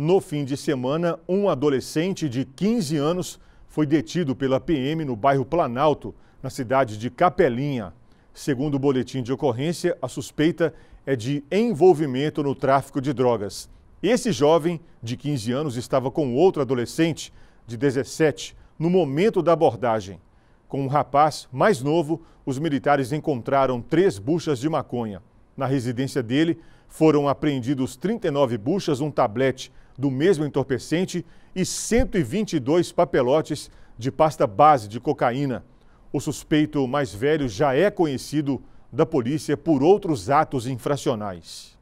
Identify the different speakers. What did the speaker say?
Speaker 1: no fim de semana, um adolescente de 15 anos foi detido pela PM no bairro Planalto, na cidade de Capelinha. Segundo o boletim de ocorrência, a suspeita é de envolvimento no tráfico de drogas. Esse jovem, de 15 anos, estava com outro adolescente, de 17, no momento da abordagem. Com um rapaz mais novo, os militares encontraram três buchas de maconha. Na residência dele, foram apreendidos 39 buchas, um tablete do mesmo entorpecente e 122 papelotes de pasta base de cocaína. O suspeito mais velho já é conhecido da polícia por outros atos infracionais.